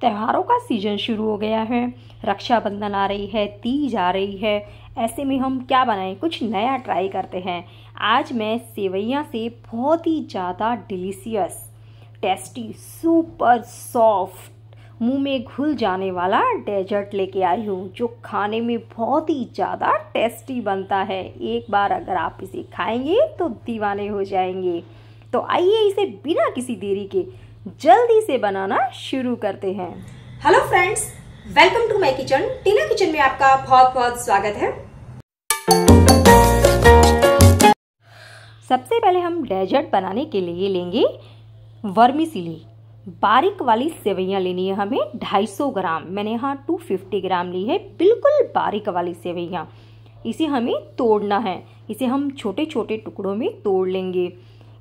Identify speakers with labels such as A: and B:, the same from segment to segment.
A: त्योहारों का सीजन शुरू हो गया है रक्षाबंधन आ रही है तीज आ रही है ऐसे में हम क्या बनाएं कुछ नया ट्राई करते हैं आज मैं सेवैयाँ से बहुत ही ज़्यादा डिलीशियस टेस्टी सुपर सॉफ्ट मुंह में घुल जाने वाला डेजर्ट लेके आई हूँ जो खाने में बहुत ही ज़्यादा टेस्टी बनता है एक बार अगर आप इसे खाएंगे तो दीवाने हो जाएंगे तो आइए इसे बिना किसी देरी के जल्दी से बनाना शुरू करते हैं hello friends welcome to my kitchen Teela kitchen में आपका बहुत बहुत स्वागत है सबसे पहले हम डेजर्ट बनाने के लिए लेंगे वर्मीसिली बारीक वाली सेवैयाँ लेनी है हमें 250 ग्राम मैंने यहाँ 250 ग्राम ली है बिल्कुल बारीक वाली सेवैयाँ इसे हमें तोड़ना है इसे हम छोटे छोटे टुकड़ों में तोड़ लेंगे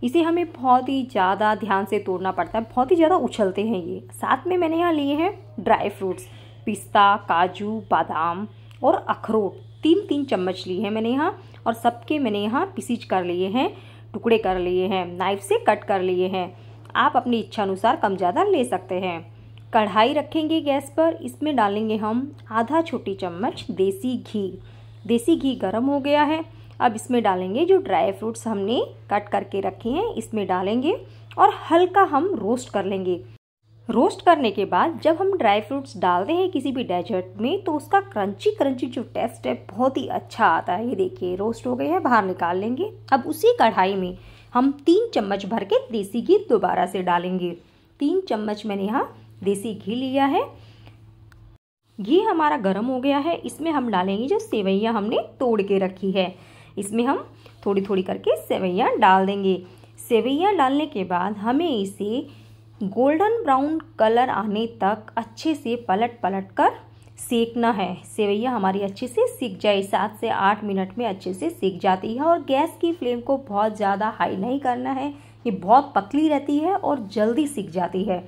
A: इसे हमें बहुत ही ज़्यादा ध्यान से तोड़ना पड़ता है बहुत ही ज़्यादा उछलते हैं ये साथ में मैंने यहाँ लिए हैं ड्राई फ्रूट्स पिस्ता काजू बादाम और अखरोट तीन तीन चम्मच लिए हैं मैंने यहाँ और सबके मैंने यहाँ पिसीज कर लिए हैं टुकड़े कर लिए हैं नाइफ से कट कर लिए हैं आप अपनी इच्छा अनुसार कम ज़्यादा ले सकते हैं कढ़ाई रखेंगे गैस पर इसमें डालेंगे हम आधा छोटी चम्मच देसी घी देसी घी गर्म हो गया है अब इसमें डालेंगे जो ड्राई फ्रूट्स हमने कट करके रखे हैं इसमें डालेंगे और हल्का हम रोस्ट कर लेंगे रोस्ट करने के बाद जब हम ड्राई फ्रूट्स डालते हैं किसी भी डेजर्ट में तो उसका क्रंची क्रंची जो टेस्ट है बहुत ही अच्छा आता है ये देखिए रोस्ट हो गए हैं बाहर निकाल लेंगे अब उसी कढ़ाई में हम तीन चम्मच भर के देसी घी दोबारा से डालेंगे तीन चम्मच मैंने यहाँ देसी घी लिया है घी हमारा गर्म हो गया है इसमें हम डालेंगे जो सेवैयाँ हमने तोड़ के रखी है इसमें हम थोड़ी थोड़ी करके सेवैयाँ डाल देंगे सेवैयाँ डालने के बाद हमें इसे गोल्डन ब्राउन कलर आने तक अच्छे से पलट पलट कर सेकना है सेवैया हमारी अच्छे से सीख जाए सात से आठ मिनट में अच्छे से सीख जाती है और गैस की फ्लेम को बहुत ज़्यादा हाई नहीं करना है ये बहुत पतली रहती है और जल्दी सीख जाती है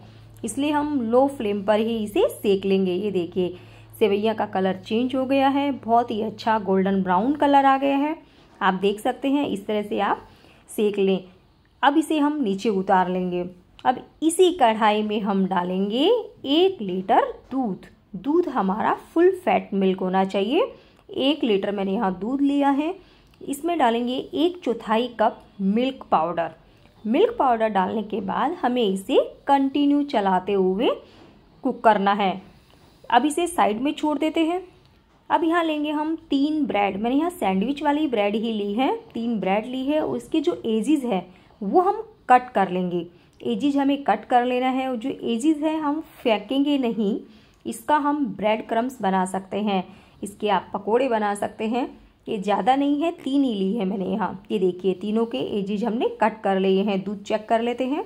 A: इसलिए हम लो फ्लेम पर ही इसे सेक लेंगे ये देखिए सेवैया का कलर चेंज हो गया है बहुत ही अच्छा गोल्डन ब्राउन कलर आ गया है आप देख सकते हैं इस तरह से आप सेक लें अब इसे हम नीचे उतार लेंगे अब इसी कढ़ाई में हम डालेंगे एक लीटर दूध दूध हमारा फुल फैट मिल्क होना चाहिए एक लीटर मैंने यहाँ दूध लिया है इसमें डालेंगे एक चौथाई cup milk powder milk powder डालने के बाद हमें इसे कंटिन्यू चलाते हुए कुक करना है अब इसे साइड में छोड़ देते हैं अब यहाँ लेंगे हम तीन ब्रेड मैंने यहाँ सैंडविच वाली ब्रेड ही ली है तीन ब्रेड ली है और इसके जो एजिज़ है वो हम कट कर लेंगे एजिज हमें कट कर लेना है और जो एजिज है हम फेंकेंगे नहीं इसका हम ब्रेड क्रम्स बना सकते हैं इसके आप पकोड़े बना सकते हैं ये ज़्यादा नहीं है तीन ही ली है मैंने यहाँ ये देखिए तीनों के एजिज हमने कट कर लिए हैं दूध चेक कर लेते हैं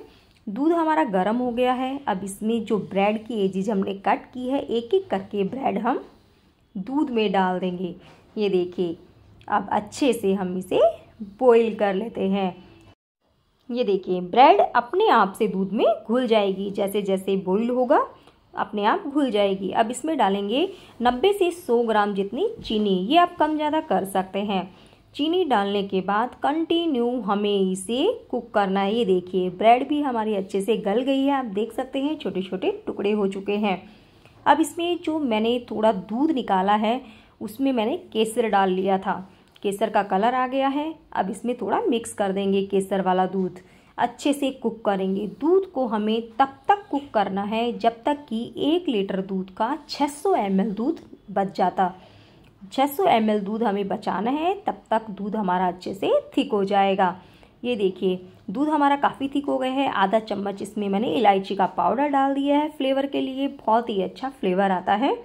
A: दूध हमारा गर्म हो गया है अब इसमें जो ब्रेड की एजिज हमने कट की है एक एक करके ब्रेड हम दूध में डाल देंगे ये देखिए अब अच्छे से हम इसे बॉईल कर लेते हैं ये देखिए ब्रेड अपने आप से दूध में घुल जाएगी जैसे जैसे बॉईल होगा अपने आप घुल जाएगी अब इसमें डालेंगे 90 से 100 ग्राम जितनी चीनी ये आप कम ज़्यादा कर सकते हैं चीनी डालने के बाद कंटिन्यू हमें इसे कुक करना है ये देखिए ब्रेड भी हमारी अच्छे से गल गई है आप देख सकते हैं छोटे छोटे टुकड़े हो चुके हैं अब इसमें जो मैंने थोड़ा दूध निकाला है उसमें मैंने केसर डाल लिया था केसर का कलर आ गया है अब इसमें थोड़ा मिक्स कर देंगे केसर वाला दूध अच्छे से कुक करेंगे दूध को हमें तब तक कुक करना है जब तक कि एक लीटर दूध का 600 सौ दूध बच जाता 600 सौ दूध हमें बचाना है तब तक दूध हमारा अच्छे से थिक हो जाएगा ये देखिए दूध हमारा काफ़ी थिक हो गया है आधा चम्मच इसमें मैंने इलायची का पाउडर डाल दिया है फ्लेवर के लिए बहुत ही अच्छा फ्लेवर आता है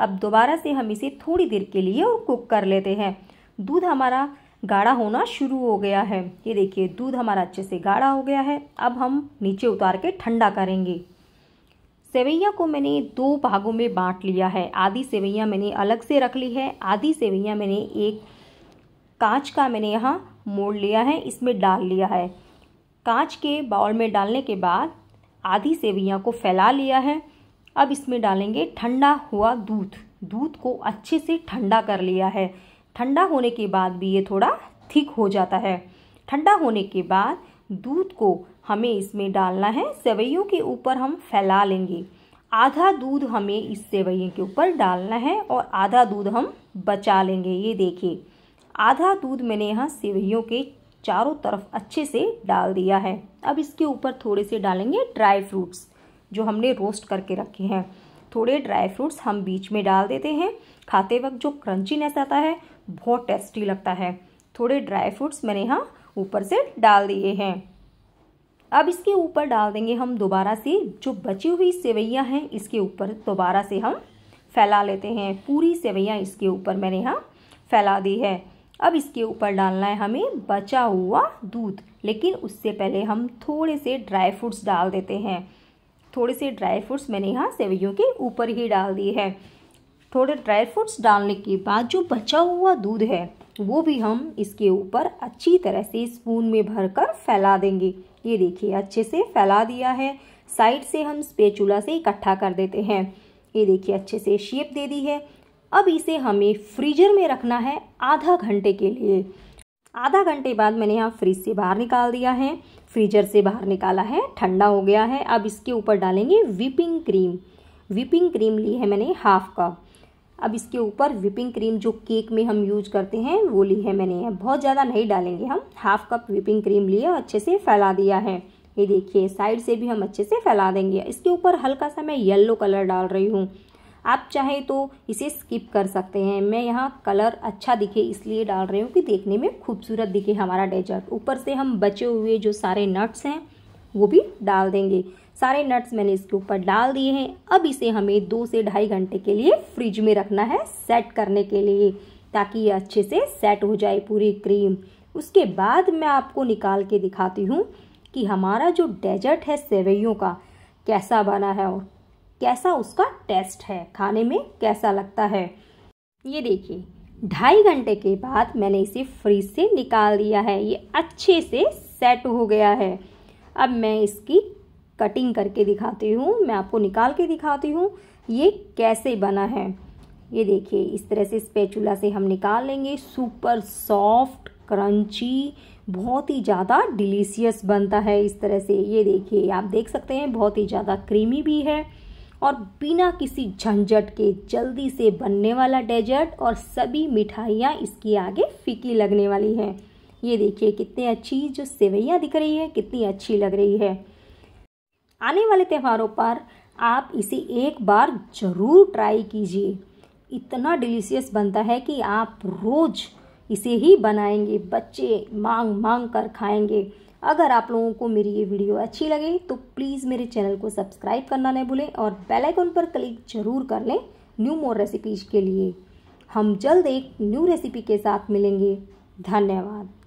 A: अब दोबारा से हम इसे थोड़ी देर के लिए और कुक कर लेते हैं दूध हमारा गाढ़ा होना शुरू हो गया है ये देखिए दूध हमारा अच्छे से गाढ़ा हो गया है अब हम नीचे उतार के ठंडा करेंगे सेवैया को मैंने दो भागों में बांट लिया है आधी सेवैया मैंने अलग से रख ली है आधी सेवैया मैंने एक कांच का मैंने यहाँ मोड़ लिया है इसमें डाल लिया है कांच के बाउल में डालने के बाद आधी सेवैयाँ को फैला लिया है अब इसमें डालेंगे ठंडा हुआ दूध दूध को अच्छे से ठंडा कर लिया है ठंडा होने के बाद भी ये थोड़ा थिक हो जाता है ठंडा होने के बाद दूध को हमें इसमें डालना है सेवैयों के ऊपर हम फैला लेंगे आधा दूध हमें इस सेवैयों के ऊपर डालना है और आधा दूध हम बचा लेंगे ये देखिए आधा दूध मैंने यहाँ सेवैयों के चारों तरफ अच्छे से डाल दिया है अब इसके ऊपर थोड़े से डालेंगे ड्राई फ्रूट्स जो हमने रोस्ट करके रखे हैं थोड़े ड्राई फ्रूट्स हम बीच में डाल देते हैं खाते वक्त जो क्रंचीनेस आता है बहुत टेस्टी लगता है थोड़े ड्राई फ्रूट्स मैंने यहाँ ऊपर से डाल दिए हैं अब इसके ऊपर डाल देंगे हम दोबारा से जो बची हुई सेवैयाँ हैं इसके ऊपर दोबारा से हम फैला लेते हैं पूरी सेवैयाँ इसके ऊपर मैंने यहाँ फैला दी है अब इसके ऊपर डालना है हमें बचा हुआ दूध लेकिन उससे पहले हम थोड़े से ड्राई फ्रूट्स डाल देते हैं थोड़े से ड्राई फ्रूट्स मैंने यहाँ सेवैयों के ऊपर ही डाल दिए हैं थोड़े ड्राई फ्रूट्स डालने के बाद जो बचा हुआ दूध है वो भी हम इसके ऊपर अच्छी तरह से स्पून में भरकर फैला देंगे ये देखिए अच्छे से फैला दिया है साइड से हम स्पेचुला से इकट्ठा कर देते हैं ये देखिए अच्छे से शेप दे दी है अब इसे हमें फ्रीजर में रखना है आधा घंटे के लिए आधा घंटे बाद मैंने यहाँ फ्रीज से बाहर निकाल दिया है फ्रीजर से बाहर निकाला है ठंडा हो गया है अब इसके ऊपर डालेंगे विपिंग क्रीम विपिंग क्रीम ली है मैंने हाफ कप अब इसके ऊपर विपिंग क्रीम जो केक में हम यूज करते हैं वो ली है मैंने बहुत ज़्यादा नहीं डालेंगे हम हाफ कप विपिंग क्रीम लिए अच्छे से फैला दिया है ये देखिए साइड से भी हम अच्छे से फैला देंगे इसके ऊपर हल्का सा मैं येलो कलर डाल रही हूँ आप चाहे तो इसे स्किप कर सकते हैं मैं यहाँ कलर अच्छा दिखे इसलिए डाल रही हूँ कि देखने में खूबसूरत दिखे हमारा डेजर्ट ऊपर से हम बचे हुए जो सारे नट्स हैं वो भी डाल देंगे सारे नट्स मैंने इसके ऊपर डाल दिए हैं अब इसे हमें दो से ढाई घंटे के लिए फ्रिज में रखना है सेट करने के लिए ताकि ये अच्छे से सेट हो जाए पूरी क्रीम उसके बाद मैं आपको निकाल के दिखाती हूँ कि हमारा जो डेजर्ट है सेवैयों का कैसा बना है और कैसा उसका टेस्ट है खाने में कैसा लगता है ये देखिए ढाई घंटे के बाद मैंने इसे फ्रिज से निकाल दिया है ये अच्छे से सेट हो गया है अब मैं इसकी कटिंग करके दिखाती हूँ मैं आपको निकाल के दिखाती हूँ ये कैसे बना है ये देखिए इस तरह से स्पेचुला से हम निकाल लेंगे सुपर सॉफ्ट क्रंची बहुत ही ज़्यादा डिलीशियस बनता है इस तरह से ये देखिए आप देख सकते हैं बहुत ही ज़्यादा क्रीमी भी है और बिना किसी झंझट के जल्दी से बनने वाला डेजर्ट और सभी मिठाइयाँ इसके आगे फीकी लगने वाली हैं ये देखिए कितनी अच्छी जो सेवैयाँ दिख रही है कितनी अच्छी लग रही है आने वाले त्यौहारों पर आप इसे एक बार ज़रूर ट्राई कीजिए इतना डिलीशियस बनता है कि आप रोज़ इसे ही बनाएंगे बच्चे मांग मांग कर खाएंगे अगर आप लोगों को मेरी ये वीडियो अच्छी लगे तो प्लीज़ मेरे चैनल को सब्सक्राइब करना नहीं भूलें और बेल आइकन पर क्लिक जरूर कर लें न्यू मोर रेसिपीज के लिए हम जल्द एक न्यू रेसिपी के साथ मिलेंगे धन्यवाद